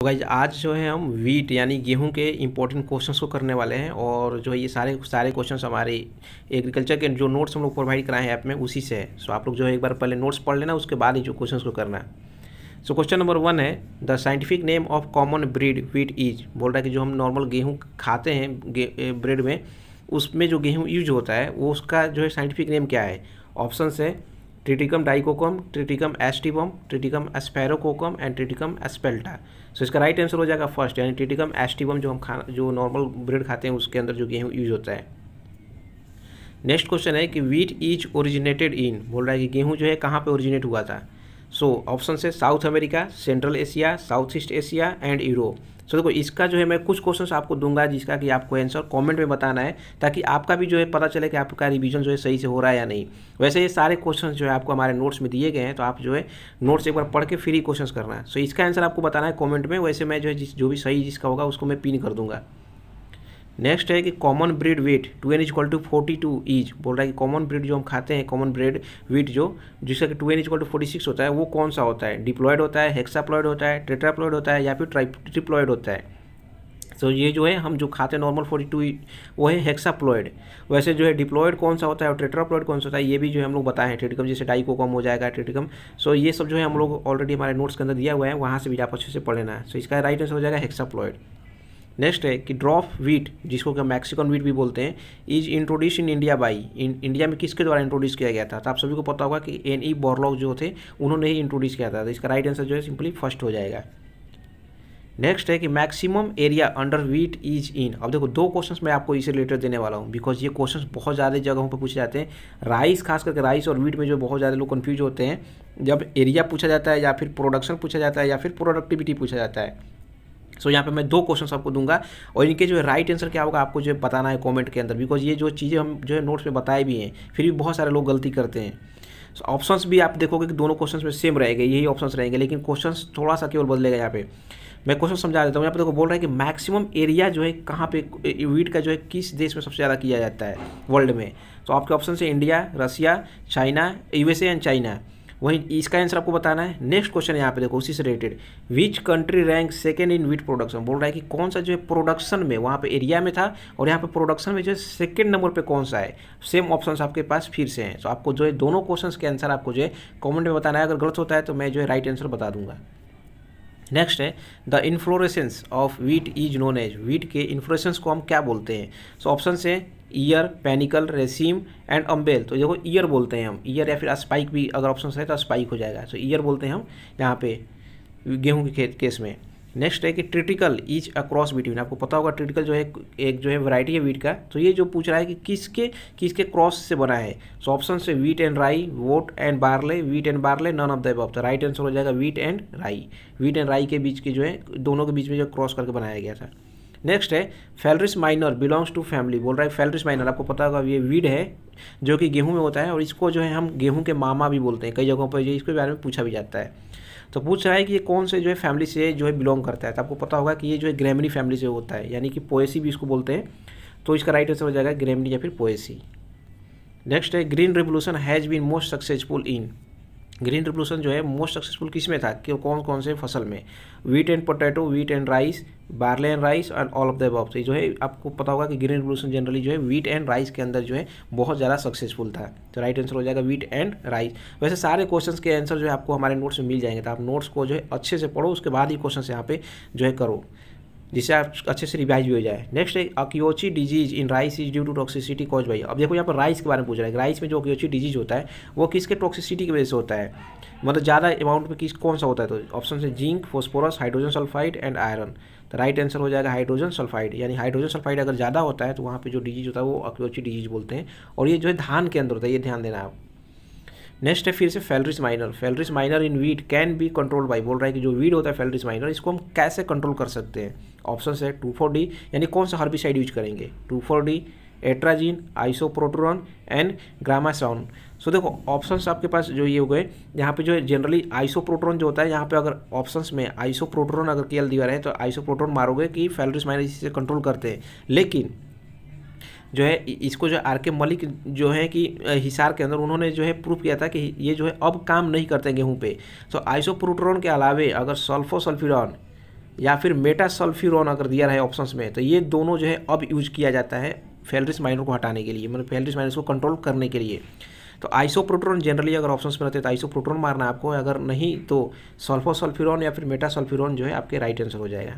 तो गाइज आज जो है हम वीट यानी गेहूं के इंपॉर्टेंट क्वेश्चंस को करने वाले हैं और जो ये सारे सारे क्वेश्चंस हमारे एग्रीकल्चर के जो नोट्स हम लोग प्रोवाइड कराए हैं ऐप में उसी से है सो आप लोग जो है एक बार पहले नोट्स पढ़ लेना उसके बाद ही जो क्वेश्चंस को करना है सो क्वेश्चन नंबर वन है the scientific name of common bread wheat is बोल रहा है कि जो हम नॉर्मल गेहूँ खाते हैं ब्रेड में उसमें जो गेहूँ यूज होता है वो उसका जो है साइंटिफिक नेम क्या है ऑप्शन है Triticum dicoccum Triticum aestivum Triticum sphaerococcum and Triticum spelta so इसका राइट आंसर हो जाएगा फर्स्ट यानी ट्रिटिकम एस्टिबम जो हम खा जो नॉर्मल ब्रेड खाते हैं उसके अंदर जो गेहूँ यूज होता है नेक्स्ट क्वेश्चन है कि वीट इज ओरिजिनेटेड इन बोल रहा है कि गेहूँ जो है कहाँ पर ओरिजिनेट हुआ था सो ऑप्शन है South America Central Asia South East Asia and Europe so देखो इसका जो है मैं कुछ क्वेश्चन आपको दूंगा जिसका कि आपको आंसर कॉमेंट में बताना है ताकि आपका भी जो है पता चले कि आपका रिविजन जो है सही से हो रहा है या नहीं वैसे ये सारे क्वेश्चन जो है आपको हमारे नोट्स में दिए गए हैं तो आप जो है नोट्स एक बार पढ़ के फ्री क्वेश्चन करना है सो इसका आंसर आपको बताना है कॉमेंट में वैसे मैं जो है जिस जो भी सही जिसका होगा उसको मैं पिन कर दूंगा नेक्स्ट है कि common bread wheat two N equal to forty two is बोल रहा है कि कॉमन ब्रीड जो हम खाते हैं कॉमन ब्रेड वीट जो जिसका कि two N equal to forty six होता है वो कौन सा होता है डिप्लॉयड होता है हेक्साप्लॉयड होता है ट्रेट्राप्लॉयड होता है या फिर ट्रिप्लॉयड होता है तो so, ये जो है हम जो खाते हैं नॉर्मल फोर्टी टू वो है हेक्साप्लॉयड वैसे जो है डिप्लॉयड कौन सा होता है और ट्रेट्राप्लॉयड कौन सा होता है ये भी जो है हम लोग बताए हैं ट्रेटिकम जैसे डाइको कम हो जाएगा ट्रेटिकम सो so, ये सब जो है हम लोग ऑलरेडी हमारे नोट्स के अंदर दिया हुआ है वहाँ से भी आप अच्छे से पढ़ लेना है सो so, इसका राइट आंसर हो जाएगा हेक्साप्लॉयड नेक्स्ट है कि ड्रॉप वीट जिसको क्या मैक्सिकन वीट भी बोलते हैं is introduce in India by India में किसके द्वारा इंट्रोड्यूस किया गया था तो आप सभी को पता होगा कि एन ई बॉरलॉग जो थे उन्होंने ही इंट्रोड्यूस किया था तो इसका राइट आंसर जो है सिंपली फर्स्ट हो जाएगा नेक्स्ट है कि maximum area under wheat is in अब देखो दो क्वेश्चन मैं आपको इसे रिलेटेड देने वाला हूँ बिकॉज ये क्वेश्चन बहुत ज़्यादा जगहों पर पूछे जाते हैं राइस खास करके राइस और वीट में जो बहुत ज़्यादा लोग कन्फ्यूज होते हैं जब एरिया पूछा जाता है या फिर प्रोडक्शन पूछा जाता है या फिर प्रोडक्टिविटी पूछा जाता है सो so, यहाँ पे मैं दो क्वेश्चन आपको दूंगा और इनके जो राइट आंसर क्या होगा आपको जो है बताना है कॉमेंट के अंदर बिकॉज ये जो चीज़ें हम जो है नोट्स में बताए भी हैं फिर भी बहुत सारे लोग गलती करते हैं सो so, भी आप देखोगे कि दोनों क्वेश्चन में सेम रहेंगे यही ऑप्शन रहेंगे लेकिन क्वेश्चन थोड़ा सा केवल बदलेगा यहाँ पे मैं क्वेश्चन समझा देता हूँ यहाँ पे देखो बोल रहा है कि मैक्सिमम एरिया जो है कहाँ पे वीट का जो है किस देश में सबसे ज़्यादा किया जाता है वर्ल्ड में तो आपके ऑप्शन है India Russia China USA and China वहीं इसका आंसर आपको बताना है नेक्स्ट क्वेश्चन यहाँ पे देखो उसी से related which country rank second in wheat production बोल रहा है कि कौन सा जो है प्रोडक्शन में वहाँ पे एरिया में था और यहाँ पे प्रोडक्शन में जो है सेकेंड नंबर पे कौन सा है सेम ऑप्शन आपके पास फिर से हैं तो आपको जो है दोनों क्वेश्चन के आंसर आपको जो है कॉमेंट में बताना है अगर गलत होता है तो मैं जो है राइट आंसर बता दूंगा नेक्स्ट है the inflorescence of wheat is known as wheat के इन्फ्लोरेसेंस को हम क्या बोलते हैं सो ऑप्शन है ear panicle raceme and umbel तो देखो ईयर बोलते हैं हम ईयर या फिर स्पाइक भी अगर ऑप्शन है तो स्पाइक हो जाएगा तो ईयर बोलते हैं हम यहाँ पे गेहूँ के खेत केस में नेक्स्ट है कि ट्रिटिकल इज अक्रॉस बिटवीन आपको पता होगा ट्रिटिकल जो है एक जो है वैरायटी है वीट का तो ये जो पूछ रहा है कि किसके किसके क्रॉस से बना है सो ऑप्शन से wheat and rye oat and barley wheat and barley none of the अब तो राइट आंसर हो जाएगा wheat and rye wheat and rye के बीच के जो है दोनों के बीच में जो क्रॉस करके बनाया गया था नेक्स्ट है Phalaris minor belongs to family बोल रहा है फेलरिस माइनर आपको पता होगा ये वीड है जो कि गेहूं में होता है और इसको जो है हम गेहूं के मामा भी बोलते हैं कई जगहों पर जो इसके बारे में पूछा भी जाता है तो पूछ रहा है कि ये कौन से जो है फैमिली से जो है बिलोंग करता है तो आपको पता होगा कि ये जो है ग्रेमरी फैमिली से होता है यानी कि पोएसी भी इसको बोलते हैं तो इसका राइट आंसर हो जाएगा ग्रेमरी या फिर पोएसी नेक्स्ट है green revolution has been most successful in green revolution जो है मोस्ट सक्सेसफुल किस में था कि कौन कौन से फसल में wheat and potato wheat and rice barley and rice and all of the above जो है आपको पता होगा कि ग्रीन रिवोल्यूशन जनरली जो है वीट एंड राइस के अंदर जो है बहुत ज़्यादा सक्सेसफुल था तो राइट आंसर हो जाएगा वीट एंड राइस वैसे सारे क्वेश्चन के आंसर जो है आपको हमारे नोट्स में मिल जाएंगे तो आप नोट्स को जो है अच्छे से पढ़ो उसके बाद ही क्वेश्चन यहाँ पे जो है करो जिससे आप अच्छे से रिवाइज भी हो जाए नेक्स्ट है Akiochi disease in rice is due to toxicity caused by अब देखो यहाँ पर राइस के बारे में पूछ रहा है राइस में जो अक्योची डिजीज होता है वो किसके टॉक्सिसिटी की वजह से होता है मतलब ज़्यादा अमाउंट में किस कौन सा होता है तो ऑप्शन है zinc phosphorus hydrogen sulphide and iron तो राइट आंसर हो जाएगा हाइड्रोजन सल्फाइड यानी हाइड्रोजन सल्फाइड अगर ज़्यादा होता है तो वहाँ पर जो डिजीज होता है वो अक्योची डिजीज बोलते हैं और ये जो है धान के अंदर होता है ये ध्यान देना आप नेक्स्ट है फिर से Phalaris minor Phalaris minor in weed can be control by बोल रहा है कि जो वीड होता है फेलरिस माइनर इसको हम कैसे कंट्रोल कर सकते हैं ऑप्शन है टू फोर डी यानी कौन सा हर्बिसाइड यूज करेंगे two four D atrazine isoproturon and gramoxone so देखो ऑप्शंस आपके पास जो ये हो गए यहाँ पे जो है जनरली आइसोप्रोटोरॉन जो होता है यहाँ पे अगर ऑप्शंस में आइसोप्रोटोरॉन अगर केल दिया रहे हैं तो आइसोप्रोट्रॉन मारोगे कि फेलरिस माइनर इसे कंट्रोल करते हैं लेकिन जो है इसको जो आर के मलिक जो है कि हिसार के अंदर उन्होंने जो है प्रूफ किया था कि ये जो है अब काम नहीं करते गेहूँ पे तो आइसोप्रोट्रॉन के अलावे अगर सल्फोसल्फ्यूरॉन या फिर मेटासल्फ्यूरॉन अगर दिया रहे ऑप्शन में तो ये दोनों जो है अब यूज किया जाता है फेलरिस माइनर को हटाने के लिए मतलब फेलरिस माइनर को कंट्रोल करने के लिए तो आइसोप्रोट्रोन जनरली अगर ऑप्शन में रहते हैं तो आइसोप्रोट्रोन मारना आपको अगर नहीं तो सल्फोसल्फ्यूरॉन या फिर मेटासल्फ्यूरॉन जो है आपके राइट आंसर हो जाएगा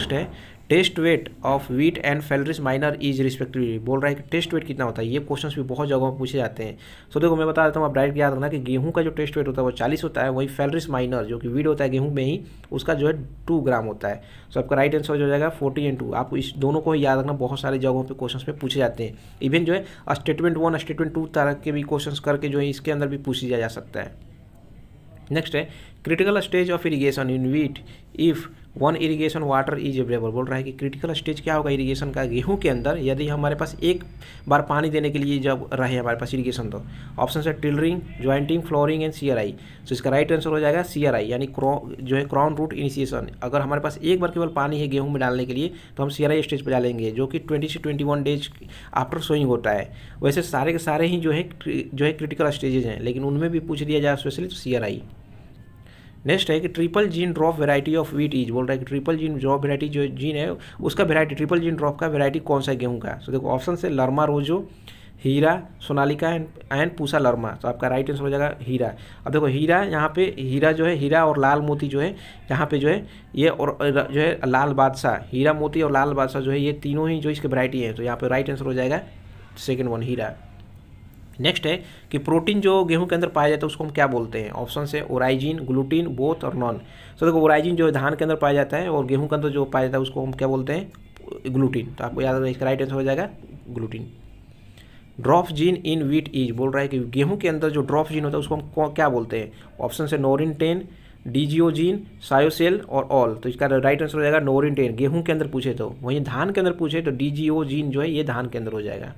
नेक्स्ट है test weight of wheat and Phalaris minor is respectively बोल रहा है कि टेस्ट वेट कितना होता है ये क्वेश्चन भी बहुत जगहों पर पूछे जाते हैं सो so, देखो मैं बता देता हूँ आप डायरेक्ट याद रखना कि गेहूं का जो टेस्ट वेट होता है वो चालीस होता है वही फेलरिस माइनर जो कि वीट होता है गेहूँ में ही उसका जो है टू ग्राम होता है सो so, आपका राइट आंसर हो जाएगा फोर्टी एंड टू आप इस दोनों को याद रखना बहुत सारे जगहों पर क्वेश्चन में पूछे जाते हैं इवन जो है स्टेटमेंट वन स्टेटमेंट टू तरह के भी क्वेश्चन करके जो है इसके अंदर भी पूछ लिया जा सकता है नेक्स्ट है critical stage of irrigation in wheat if one irrigation water is available बोल रहा है कि क्रिटिकल स्टेज क्या होगा इरिगेशन का गेहूं के अंदर यदि हमारे पास एक बार पानी देने के लिए जब रहे हमारे पास इरिगेशन तो ऑप्शन है tillering jointing flowering and C तो इसका राइट आंसर हो जाएगा सी यानी जो है क्रॉन रूट इनिशिएशन अगर हमारे पास एक बार केवल पानी है गेहूँ में डालने के लिए तो हम सी स्टेज पर डालेंगे जो कि ट्वेंटी से ट्वेंटी डेज आफ्टर सोइंग होता है वैसे सारे के सारे ही जो है जो है क्रिटिकल स्टेजेज हैं लेकिन उनमें भी पूछ दिया जाए स्पेशली तो सी नेक्स्ट है कि triple gene dwarf variety of wheat is बोल रहा है कि ट्रिपल जीन ड्रॉप वेराइटी जो जीन है उसका वेराइटी ट्रिपल जीन ड्रॉप का वेराइटी कौन सा गेहूँ का सो तो देखो ऑप्शन से Lerma Rojo Hira Sonalika and and Pusa Lerma तो आपका राइट आंसर हो जाएगा हीरा अब देखो हीरा यहाँ पे हीरा जो है हीरा और लाल मोती जो है यहाँ पे जो है ये और जो है लाल बादशाह हीरा मोती और लाल बादशाह जो है ये तीनों ही जो इसके वैरायटी है तो यहाँ पे राइट आंसर हो जाएगा सेकेंड वन हीरा नेक्स्ट है कि प्रोटीन जो गेहूं के अंदर पाया जाता है उसको हम क्या बोलते हैं ऑप्शन से ओराइजिन ग्लूटीन बोथ और नॉन सो देखो ओराइजिन जो धान के अंदर पाया जाता है और गेहूं के अंदर जो पाया जाता है उसको हम क्या बोलते हैं ग्लूटीन तो आपको याद रखना इसका राइट आंसर हो जाएगा gluten dwarf gene in wheat is बोल रहा है कि गेहूँ के अंदर जो ड्रॉफ जीन होता है उसको हम क्या बोलते हैं ऑप्शन से नोरिन टेन डीजीओ जीन सायोसेल और ऑल तो इसका राइट आंसर हो जाएगा नोरिन टेन गेहूं के अंदर पूछे तो वहीं धान के अंदर पूछे तो डीजीओ जीन जो है ये धान के अंदर हो जाएगा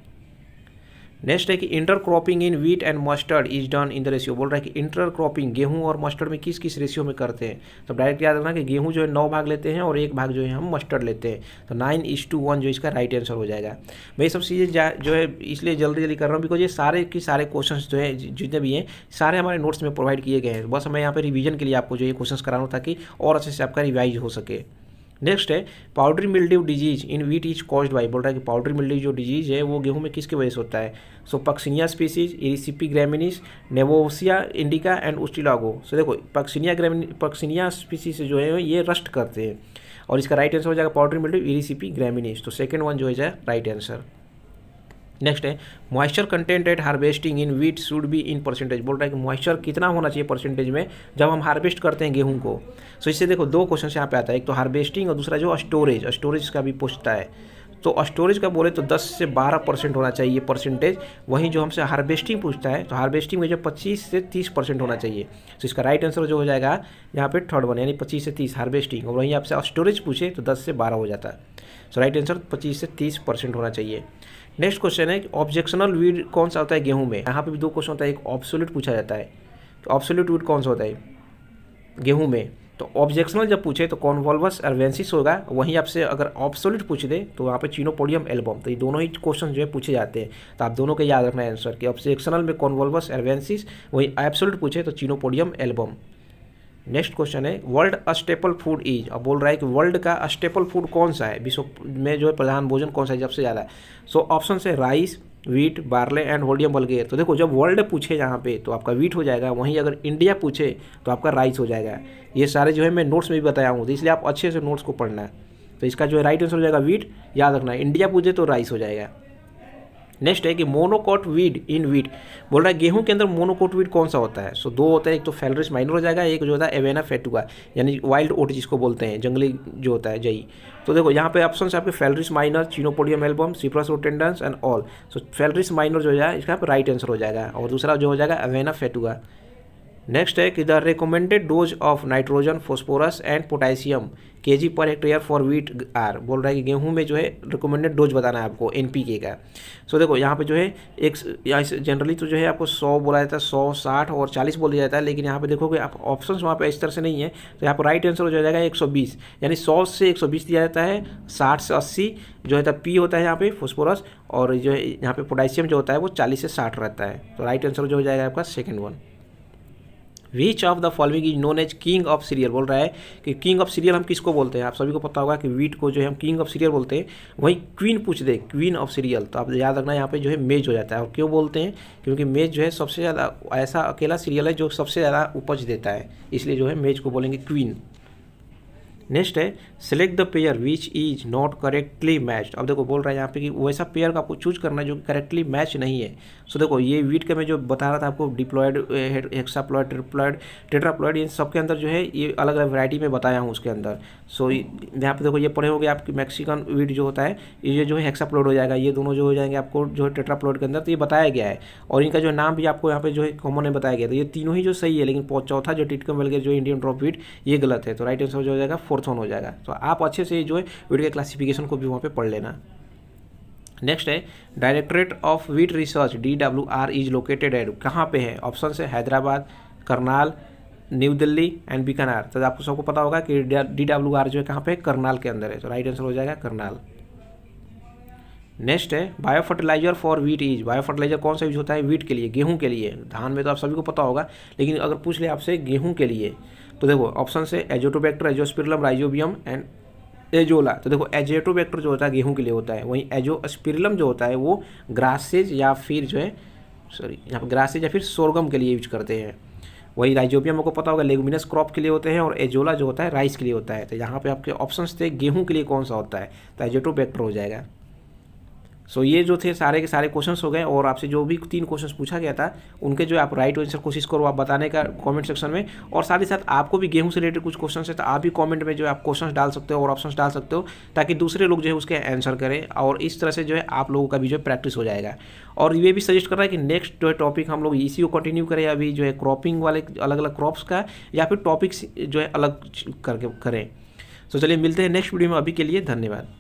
नेक्स्ट है कि inter cropping in wheat and mustard is done in the ratio बोल रहा है कि इंटर क्रॉपिंग गेहूँ और मस्टर्ड में किस किस रेशियो में करते हैं तो डायरेक्ट याद रखना कि गेहूँ जो है नौ भाग लेते हैं और एक भाग जो है हम मस्टर्ड लेते हैं तो नाइन इज टू वन जो इसका राइट आंसर हो जाएगा मैं ये सब चीज़ें जो है इसलिए जल्दी जल्दी कर रहा हूँ बिकॉज ये सारे के सारे क्वेश्चन जो है जितने भी हैं सारे हमारे नोट्स में प्रोवाइड किए गए हैं बस मैं यहाँ पर रिविजन के लिए आपको जो ये क्वेश्चन करा रहा हूँ ताकि और अच्छे से आपका रिवाइज हो सके नेक्स्ट है powdery mildew disease in wheat is caused by बोल रहा है कि पाउडरी मिल्ड्यू जो डिजीज है वो गेहूं में किसकी वजह से होता है so Puccinia species Erysiphe graminis Neovossia indica and Ustilago so देखो पक्सिनिया ग्रेमिन पक्सिनिया स्पीसीज जो है ये रस्ट करते हैं और इसका राइट आंसर हो जाएगा पाउडरी मिल्ड्यू इरिसिपी ग्रेमिनिस तो सेकेंड वन जो है राइट आंसर नेक्स्ट है moisture content at harvesting in wheat should be in percentage बोल रहा है कि मॉइस्चर कितना होना चाहिए परसेंटेज में जब हम हार्वेस्ट करते हैं गेहूं को सो so इससे देखो दो क्वेश्चन यहाँ पे आता है एक तो हार्वेस्टिंग और दूसरा जो स्टोरेज स्टोरेज का भी पूछता है तो स्टोरेज का बोले तो 10 से 12 परसेंट होना चाहिए परसेंटेज वहीं जो हमसे हार्वेस्टिंग पूछता है तो हार्वेस्टिंग में जो 25 से 30 परसेंट होना चाहिए तो इसका राइट आंसर जो हो जाएगा यहाँ पे थर्ड वन यानी 25 से 30 हार्वेस्टिंग और वहीं आपसे स्टोरेज पूछे तो 10 से 12 हो जाता है सो राइट आंसर पच्चीस से तीस परसेंट होना चाहिए नेक्स्ट क्वेश्चन है ऑब्जेक्शनल वीड कौन सा होता है गेहूं में यहाँ पे भी दो क्वेश्चन होता है एक ऑब्सोल्यूट पूछा जाता है तो ऑब्सोल्यूट वीड कौन सा होता है गेहूं में तो ऑब्जेक्शनल जब पूछे तो कॉन्वॉल्वस एरवेंसिस होगा वहीं आपसे अगर ऑब्सोल्यूट पूछ दे तो वहाँ पे चीनोपोडियम एल्बम तो ये दोनों ही क्वेश्चन जो है पूछे जाते हैं तो आप दोनों का याद रखना है आंसर कि ऑब्जेक्शनल में कॉन्वॉल्वस एरवेंसिस वहीं एब्सोल्यूट पूछे तो चीनोपोडियम एल्बम नेक्स्ट क्वेश्चन है वर्ल्ड अस्टेपल फूड इज अब बोल रहा है कि वर्ल्ड का अस्टेपल फूड कौन सा है विश्व में जो है प्रधान भोजन कौन सा है सबसे ज़्यादा है सो ऑप्शन से rice wheat barley and Hordeum vulgare तो देखो जब वर्ल्ड पूछे यहाँ पे तो आपका वीट हो जाएगा वहीं अगर इंडिया पूछे तो आपका राइस हो जाएगा ये सारे जो है मैं नोट्स में भी बताया हूँ तो इसलिए आप अच्छे से नोट्स को पढ़ना है तो इसका जो है राइट आंसर हो जाएगा वीट याद रखना इंडिया पूछे तो राइस हो जाएगा नेक्स्ट है कि मोनोकॉट वीड इन वीड बोल रहा है गेहूं के अंदर मोनोकॉट वीड कौन सा होता है सो so, दो होता है एक तो फेलरिस माइनर हो जाएगा एक जो होता है एवेना फेटुआ यानी वाइल्ड ओट जिसको बोलते हैं जंगली जो होता है जई तो देखो यहाँ पे ऑप्शन आपके Phalaris minor Chenopodium album Cyperus rotundus and all so Phalaris minor जो है इसका राइट आंसर हो जाएगा और दूसरा जो हो जाएगा एवेना फेटुआ नेक्स्ट है कि the recommended dose of nitrogen phosphorus and potassium K G per hectare for wheat are बोल रहा है कि गेहूं में जो है रिकमेंडेड डोज बताना है आपको एन पी के का सो so, देखो यहाँ पे जो है एक जनरली तो जो है आपको सौ बोला जाता है सौ साठ और चालीस बोल दिया जाता है लेकिन यहाँ पे देखोगे आप ऑप्शन वहाँ पे इस तरह से नहीं है तो यहाँ पर राइट आंसर हो जाएगा एक सौ बीस यानी सौ से एक सौ बीस दिया जाता है साठ से अस्सी जो है पी होता है यहाँ पे फोस्फोरस और जो है यहाँ पे पोटासियम जो होता है वो चालीस से साठ रहता है तो राइट आंसर जो हो जाएगा आपका second one which of the following is known as king of cereal बोल रहा है कि किंग ऑफ सीरियल हम किसको बोलते हैं आप सभी को पता होगा कि वीट को जो है हम किंग ऑफ सीरियल बोलते हैं वहीं क्वीन पूछ दे क्वीन ऑफ सीरियल तो आप याद रखना यहाँ पे जो है मेज हो जाता है और क्यों बोलते हैं क्योंकि मेज जो है सबसे ज़्यादा ऐसा अकेला सीरियल है जो सबसे ज़्यादा उपज देता है इसलिए जो है मेज को बोलेंगे क्वीन नेक्स्ट है select the pair which is not correctly match अब देखो बोल रहा है यहाँ पे कि वैसा पेयर का आपको चूज करना है जो कि करेक्टली मैच नहीं है सो देखो ये वीट का मैं जो बता रहा था आपको डिप्लॉयड हेक्साप्लॉयड ट्रिप्लॉयड टेट्राप्लॉयड इन सब के अंदर जो है ये अलग अलग वैरायटी में बताया हूँ उसके अंदर सो यहाँ पे देखो ये पढ़े हो गए आपकी मैक्सिकन वीट जो होता है ये जो है एक्साप्लॉड हो जाएगा ये दोनों जो हो जाएंगे आपको जो है टेट्राप्लॉयड के अंदर तो ये बताया गया है और इनका जो नाम भी आपको यहाँ पे जो है कॉमन है बताया गया तो ये तीनों ही जो सही है लेकिन चौथा जो टिटकम वेलगे जो इंडियन ड्रॉप वीट ये गलत है तो राइट आंसर जो हो जाएगा फोर्थ फोर्थ वन हो जाएगा तो आप अच्छे से जो है वीट के क्लासिफिकेशन को भी वहाँ पर पढ़ लेना नेक्स्ट है directorate of wheat research D W R is located at कहाँ पे है ऑप्शन है हैदराबाद करनाल न्यू दिल्ली एंड बीकानेर तो आपको सबको पता होगा कि डी डब्ल्यू आर जो है कहाँ पे करनाल के अंदर है तो राइट आंसर हो जाएगा करनाल नेक्स्ट है bio fertilizer for wheat is bio fertilizer कौन सा यूज होता है वीट के लिए गेहूं के लिए धान में तो आप सभी को पता होगा लेकिन अगर पूछ ले आपसे गेहूं के लिए तो देखो ऑप्शन से azotobacter azospirillum rhizobium and azolla तो देखो एजेटोबैक्टर जो होता है गेहूं के लिए होता है वहीं एजोस्पिरलम जो होता है वो ग्रासेज या फिर जो है सॉरी यहाँ पर ग्रासेज या फिर सोरगम के लिए यूज करते हैं वही राइजोबियम आपको पता होगा लेगुमिनस क्रॉप के लिए होते हैं और एजोला जो होता है राइस के लिए होता है तो यहाँ पे आपके ऑप्शंस थे गेहूं के लिए कौन सा होता है तो एजोटोबैक्टर हो जाएगा सो ये जो थे सारे के सारे क्वेश्चन हो गए और आपसे जो भी तीन क्वेश्चन पूछा गया था उनके जो आप राइट आंसर कोशिश करो आप बताने का कमेंट सेक्शन में और साथ ही साथ आपको भी गेहूं से रिलेटेड कुछ क्वेश्चन है तो आप भी कमेंट में जो आप क्वेश्चन डाल सकते हो और ऑप्शन डाल सकते हो ताकि दूसरे लोग जो है उसके आंसर करें और इस तरह से जो है आप लोगों का भी जो है प्रैक्टिस हो जाएगा और ये भी सजेस्ट कर रहा है कि नेक्स्ट जो है टॉपिक हम लोग इसी को कंटिन्यू करें अभी जो है क्रॉपिंग वाले अलग अलग क्रॉप्स का या फिर टॉपिक्स जो है अलग करके करें तो चलिए मिलते हैं नेक्स्ट वीडियो में अभी के लिए धन्यवाद